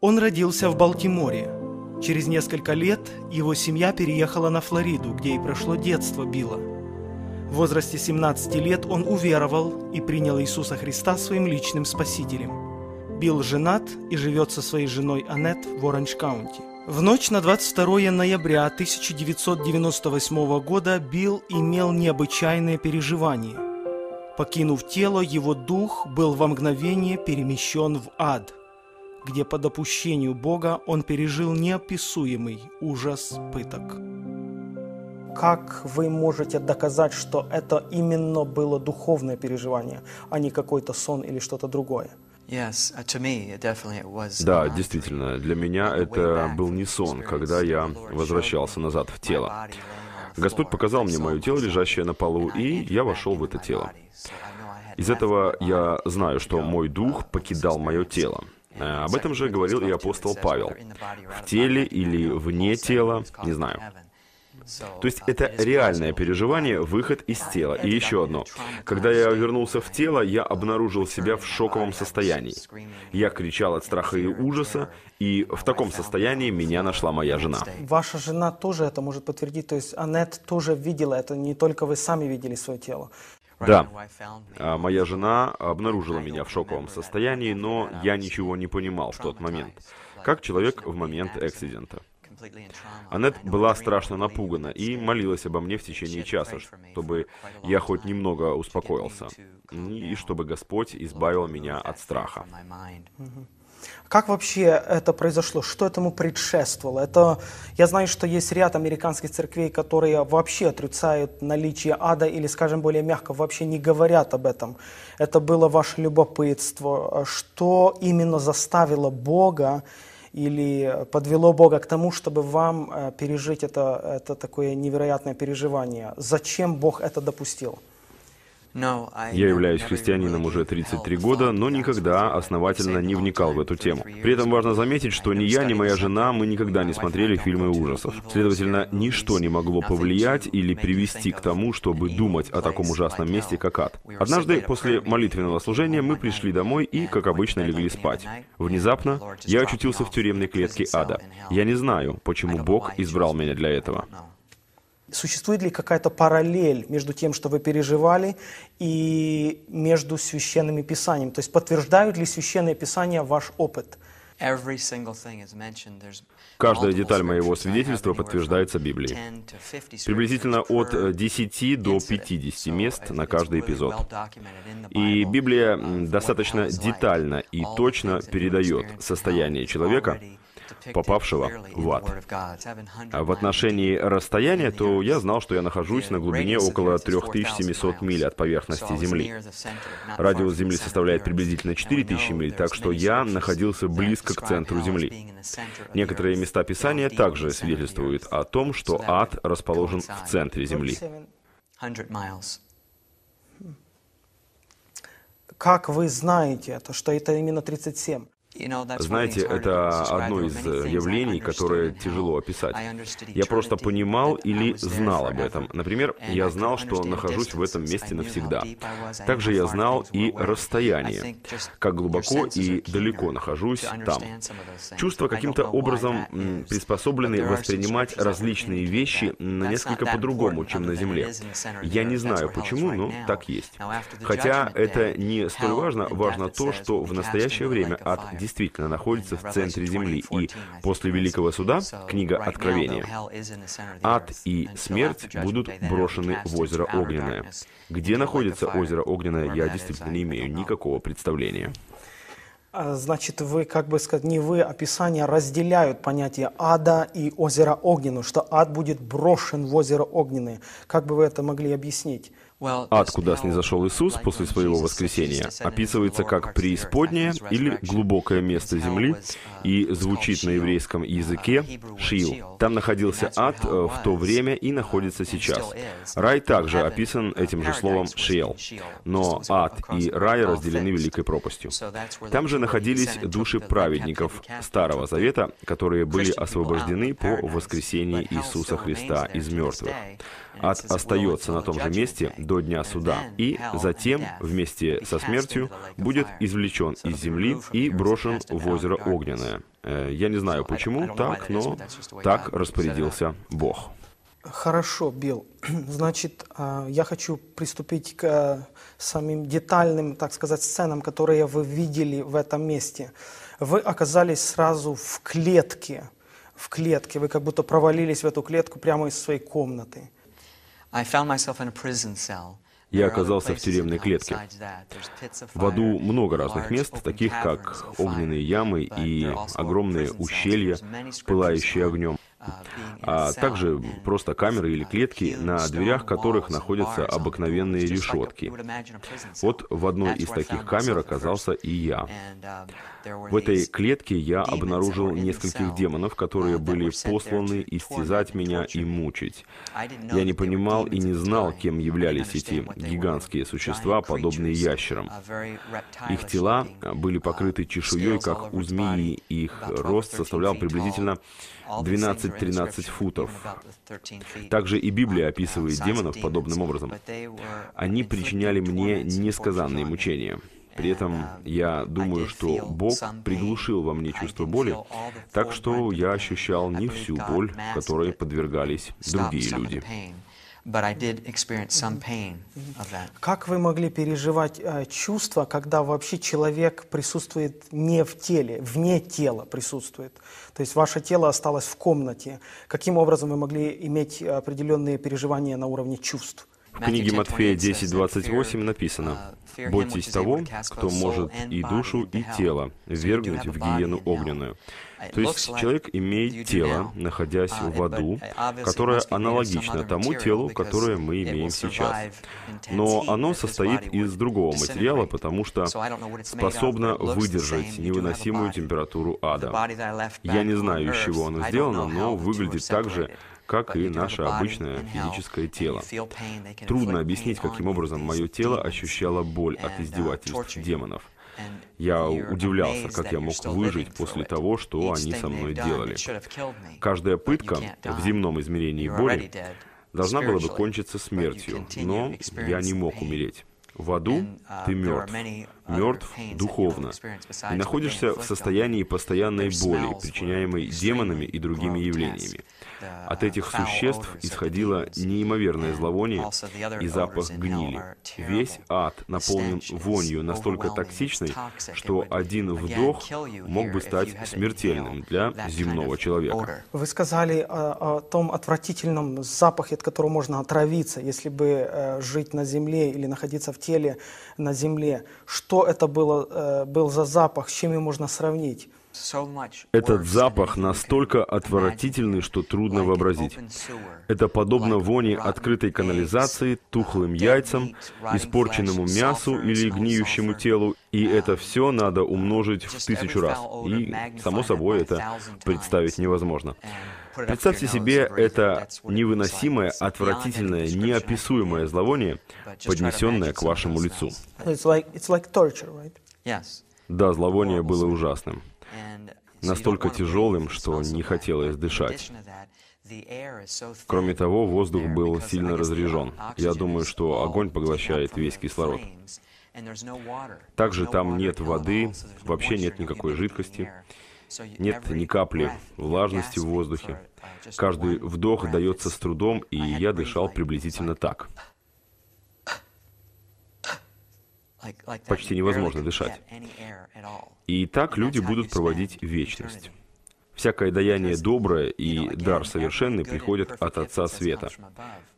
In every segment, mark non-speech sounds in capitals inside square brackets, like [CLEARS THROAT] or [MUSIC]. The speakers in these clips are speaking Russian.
Он родился в Балтиморе. Через несколько лет его семья переехала на Флориду, где и прошло детство Билла. В возрасте 17 лет он уверовал и принял Иисуса Христа своим личным спасителем. Билл женат и живет со своей женой Аннет в Оранж-Каунти. В ночь на 22 ноября 1998 года Билл имел необычайное переживание. Покинув тело, его дух был во мгновение перемещен в ад – где по допущению Бога он пережил неописуемый ужас пыток. Как вы можете доказать, что это именно было духовное переживание, а не какой-то сон или что-то другое? Uh, да, действительно, для меня это был не сон, когда я возвращался назад в тело. Господь показал мне мое тело, лежащее на полу, и я вошел в это тело. Из этого я знаю, что мой дух покидал мое тело. Э, об этом же говорил и апостол Павел. В теле или вне тела, не знаю. То есть это реальное переживание, выход из тела. И еще одно. Когда я вернулся в тело, я обнаружил себя в шоковом состоянии. Я кричал от страха и ужаса, и в таком состоянии меня нашла моя жена. Ваша жена тоже это может подтвердить, то есть Аннет тоже видела это, не только вы сами видели свое тело. Да, а, моя жена обнаружила меня в шоковом состоянии, но я ничего не понимал в тот момент, как человек в момент эксидента. Аннет была страшно напугана и молилась обо мне в течение часа, чтобы я хоть немного успокоился, и чтобы Господь избавил меня от страха. Как вообще это произошло? Что этому предшествовало? Это, я знаю, что есть ряд американских церквей, которые вообще отрицают наличие ада или, скажем более мягко, вообще не говорят об этом. Это было ваше любопытство. Что именно заставило Бога или подвело Бога к тому, чтобы вам э, пережить это, это такое невероятное переживание? Зачем Бог это допустил? Я являюсь христианином уже 33 года, но никогда основательно не вникал в эту тему. При этом важно заметить, что ни я, ни моя жена, мы никогда не смотрели фильмы ужасов. Следовательно, ничто не могло повлиять или привести к тому, чтобы думать о таком ужасном месте, как ад. Однажды, после молитвенного служения, мы пришли домой и, как обычно, легли спать. Внезапно я очутился в тюремной клетке ада. Я не знаю, почему Бог избрал меня для этого. Существует ли какая-то параллель между тем, что вы переживали, и между священными писаниями? То есть подтверждают ли священные писания ваш опыт? Каждая деталь моего свидетельства подтверждается Библией. Приблизительно от 10 э, до 50 мест на каждый эпизод. И Библия uh, достаточно детально и точно передает состояние человека, попавшего в ад. А в отношении расстояния, то я знал, что я нахожусь на глубине около 3700 миль от поверхности Земли. Радиус Земли составляет приблизительно 4000 миль, так что я находился близко к центру Земли. Некоторые места Писания также свидетельствуют о том, что ад расположен в центре Земли. Как вы знаете, то, что это именно 37? Знаете, это одно из э, явлений, которое тяжело описать. Я просто понимал или знал об этом. Например, я знал, что нахожусь в этом месте навсегда. Также я знал и расстояние, как глубоко и далеко нахожусь там. Чувства каким-то образом приспособлены воспринимать различные вещи на несколько по-другому, чем на Земле. Я не знаю почему, но так есть. Хотя это не столь важно, важно то, что в настоящее время от действительно находится в центре земли, и после Великого Суда, книга Откровения, ад и смерть будут брошены в озеро Огненное. Где находится озеро Огненное, я действительно не имею никакого представления. А, значит, вы, как бы сказать, не вы, описание а разделяют понятие ада и озера огненного, что ад будет брошен в озеро огненное. Как бы вы это могли объяснить? Ад, куда снизошел Иисус после своего воскресения, описывается как преисподнее или глубокое место земли uh, и звучит на еврейском uh, языке "шил". Там находился ад э, в то время и находится сейчас. Рай также описан uh, этим же словом «шиел». Но ад и рай разделены великой пропастью. Там же находились души праведников Старого Завета, которые были освобождены по воскресении Иисуса Христа из мертвых ад остается на том же месте до дня суда, и затем вместе со смертью будет извлечен из земли и брошен в озеро Огненное. Э, я не знаю почему так, но так распорядился Бог. Хорошо, Билл. [CLEARS THROAT] Значит, а, я хочу приступить к э, самим детальным, так сказать, сценам, которые вы видели в этом месте. Вы оказались сразу в клетке, в клетке. Вы как будто провалились в эту клетку прямо из своей комнаты. Я оказался в тюремной клетке. В аду много разных мест, таких как огненные ямы и огромные ущелья, пылающие огнем а также просто камеры или клетки, на дверях которых находятся обыкновенные решетки. Вот в одной из таких камер оказался и я. В этой клетке я обнаружил нескольких демонов, которые были посланы истязать меня и мучить. Я не понимал и не знал, кем являлись эти гигантские существа, подобные ящерам. Их тела были покрыты чешуей, как у змеи, их рост составлял приблизительно 12 12-13 футов. Также и Библия описывает демонов подобным образом. Они причиняли мне несказанные мучения. При этом um, я думаю, что Бог приглушил во мне чувство боли, так что я ощущал не всю боль, которой подвергались другие люди. But I did experience some pain of that. Как вы могли переживать э, чувства, когда вообще человек присутствует не в теле, вне тела присутствует? То есть ваше тело осталось в комнате. Каким образом вы могли иметь э, определенные переживания на уровне чувств? В книге Матфея 10.28 написано, uh, «Бойтесь того, кто может и душу, и тело вергнуть в гиену огненную». То есть человек имеет тело, находясь uh, в аду, uh, которое аналогично тому телу, которое мы имеем сейчас. Но оно состоит из другого материала, потому что способно выдержать невыносимую температуру ада. Я не знаю, из чего оно сделано, но выглядит так же, как и наше обычное физическое тело. Трудно объяснить, каким образом мое тело ощущало боль от uh, издевательств демонов. Я удивлялся, как я мог выжить после того, что они со мной делали. Каждая пытка в земном измерении боли должна была бы кончиться смертью, но я не мог умереть. В аду uh, ты мертв, мертв духовно, и находишься в состоянии постоянной боли, причиняемой демонами и другими явлениями. От этих существ исходило неимоверное зловоние и запах гнили. Весь ад наполнен вонью настолько токсичной, что один вдох мог бы стать смертельным для земного человека. Вы сказали о, э, о том отвратительном запахе, от которого можно отравиться, если бы э, жить на земле или находиться в теле на земле. Что это было, э, был за запах, с чем его можно сравнить? Этот запах настолько отвратительный, что трудно вообразить. Это подобно воне открытой канализации, тухлым яйцам, испорченному мясу или гниющему телу, и это все надо умножить в тысячу раз. И, само собой, это представить невозможно. Представьте себе это невыносимое, отвратительное, неописуемое зловоние, поднесенное к вашему лицу. Да, зловоние было ужасным настолько тяжелым, что не хотелось дышать. Кроме того, воздух был сильно разряжен. Я думаю, что огонь поглощает весь кислород. Также там нет воды, вообще нет никакой жидкости, нет ни капли влажности в воздухе. Каждый вдох дается с трудом, и я дышал приблизительно так почти невозможно дышать. И так люди будут проводить вечность. Всякое даяние доброе и дар совершенный приходят от Отца Света.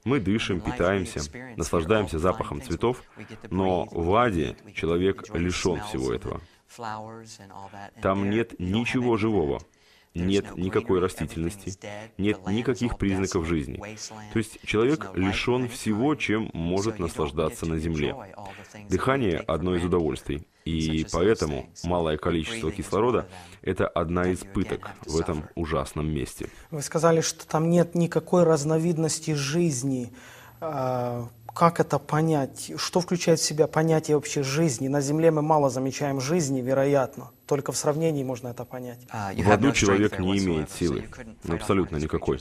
Мы дышим, питаемся, наслаждаемся запахом цветов, но в Аде человек лишен всего этого. Там нет ничего живого нет никакой растительности, нет никаких признаков жизни. То есть человек лишен всего, чем может наслаждаться на Земле. Дыхание – одно из удовольствий. И поэтому малое количество кислорода – это одна из пыток в этом ужасном месте. Вы сказали, что там нет никакой разновидности жизни. А, как это понять? Что включает в себя понятие вообще жизни? На Земле мы мало замечаем жизни, вероятно. Только в сравнении можно это понять. А, в одну человек не имеет силы. Ну, абсолютно никакой.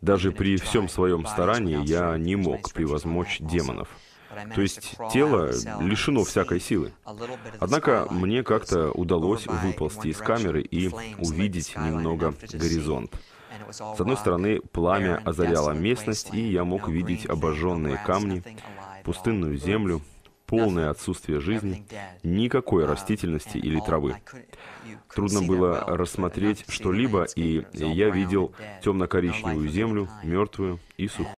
Даже при всем своем старании я не мог превозмочь демонов. То есть тело лишено всякой силы. Однако мне как-то удалось выползти из камеры и увидеть немного горизонт. С одной стороны, пламя озаряло местность, и я мог видеть обожженные камни, пустынную землю, полное отсутствие жизни, никакой um, растительности или травы. Трудно было рассмотреть что-либо, и я видел темно-коричневую землю, мертвую и сухую.